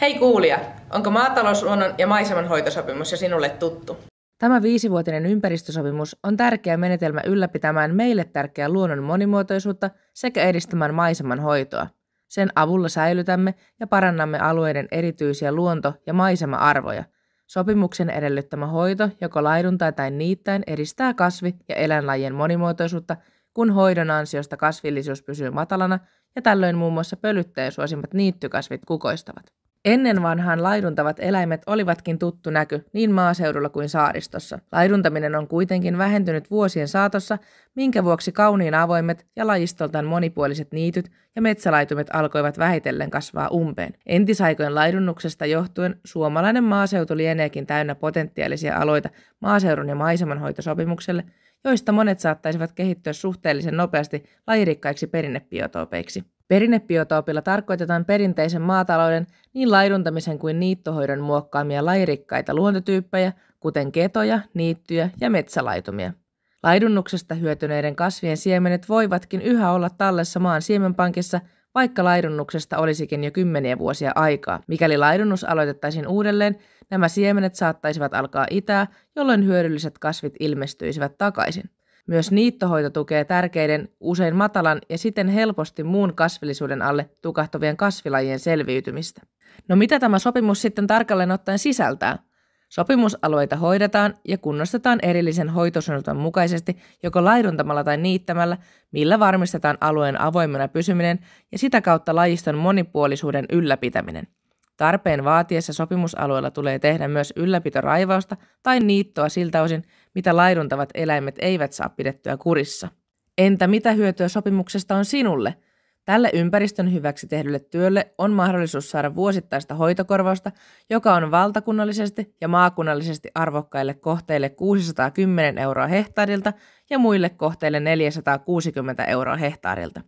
Hei kuulia, onko maatalousluonnon ja maisemanhoitosopimus jo sinulle tuttu? Tämä viisivuotinen ympäristösopimus on tärkeä menetelmä ylläpitämään meille tärkeää luonnon monimuotoisuutta sekä edistämään maiseman hoitoa. Sen avulla säilytämme ja parannamme alueiden erityisiä luonto- ja maisema-arvoja. Sopimuksen edellyttämä hoito joko laiduntaa tai niittäin edistää kasvi- ja eläinlajien monimuotoisuutta, kun hoidon ansiosta kasvillisuus pysyy matalana ja tällöin muun muassa pölyttäjän suosimmat niittykasvit kukoistavat. Ennen vanhaan laiduntavat eläimet olivatkin tuttu näky niin maaseudulla kuin saaristossa. Laiduntaminen on kuitenkin vähentynyt vuosien saatossa, minkä vuoksi kauniin avoimet ja lajistoltaan monipuoliset niityt ja metsälaitumet alkoivat vähitellen kasvaa umpeen. Entisaikojen laidunnuksesta johtuen suomalainen maaseutu lieneekin täynnä potentiaalisia aloita maaseudun ja maisemanhoitosopimukselle – joista monet saattaisivat kehittyä suhteellisen nopeasti lajirikkaiksi perinnebiotoopeiksi. Perinnebiotoopilla tarkoitetaan perinteisen maatalouden, niin laiduntamisen kuin niittohoidon muokkaamia lajirikkaita luontotyyppejä, kuten ketoja, niittyjä ja metsälaitumia. Laidunnuksesta hyötyneiden kasvien siemenet voivatkin yhä olla tallessa maan siemenpankissa – vaikka laidunnuksesta olisikin jo kymmeniä vuosia aikaa. Mikäli laidunnus aloitettaisiin uudelleen, nämä siemenet saattaisivat alkaa itää, jolloin hyödylliset kasvit ilmestyisivät takaisin. Myös niittohoito tukee tärkeiden, usein matalan ja siten helposti muun kasvillisuuden alle tukahtuvien kasvilajien selviytymistä. No mitä tämä sopimus sitten tarkalleen ottaen sisältää? Sopimusalueita hoidetaan ja kunnostetaan erillisen hoitosuunnitelman mukaisesti joko laiduntamalla tai niittämällä, millä varmistetaan alueen avoimena pysyminen ja sitä kautta lajiston monipuolisuuden ylläpitäminen. Tarpeen vaatiessa sopimusalueella tulee tehdä myös ylläpitoraivausta tai niittoa siltä osin, mitä laiduntavat eläimet eivät saa pidettyä kurissa. Entä mitä hyötyä sopimuksesta on sinulle – Tälle ympäristön hyväksi tehdylle työlle on mahdollisuus saada vuosittaista hoitokorvausta, joka on valtakunnallisesti ja maakunnallisesti arvokkaille kohteille 610 euroa hehtaarilta ja muille kohteille 460 euroa hehtaarilta.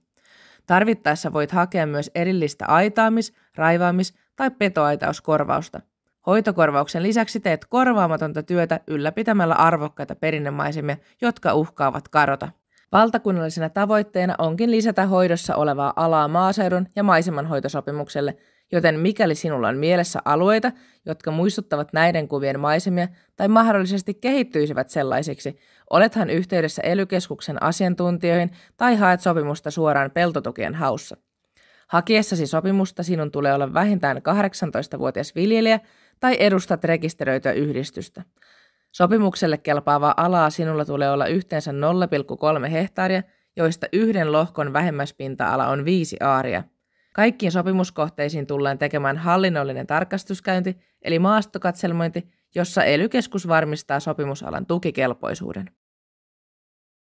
Tarvittaessa voit hakea myös erillistä aitaamis-, raivaamis- tai petoaitauskorvausta. Hoitokorvauksen lisäksi teet korvaamatonta työtä ylläpitämällä arvokkaita perinnemaisemia, jotka uhkaavat karota. Valtakunnallisena tavoitteena onkin lisätä hoidossa olevaa alaa maaseudun ja maisemanhoitosopimukselle, joten mikäli sinulla on mielessä alueita, jotka muistuttavat näiden kuvien maisemia tai mahdollisesti kehittyisivät sellaisiksi, olethan yhteydessä elykeskuksen asiantuntijoihin tai haet sopimusta suoraan peltotukien haussa. Hakiessasi sopimusta sinun tulee olla vähintään 18-vuotias viljelijä tai edustat rekisteröityä yhdistystä. Sopimukselle kelpaavaa alaa sinulla tulee olla yhteensä 0,3 hehtaaria, joista yhden lohkon vähemmäspinta ala on 5 aaria. Kaikkiin sopimuskohteisiin tullaan tekemään hallinnollinen tarkastuskäynti, eli maastokatselmointi, jossa ely varmistaa sopimusalan tukikelpoisuuden.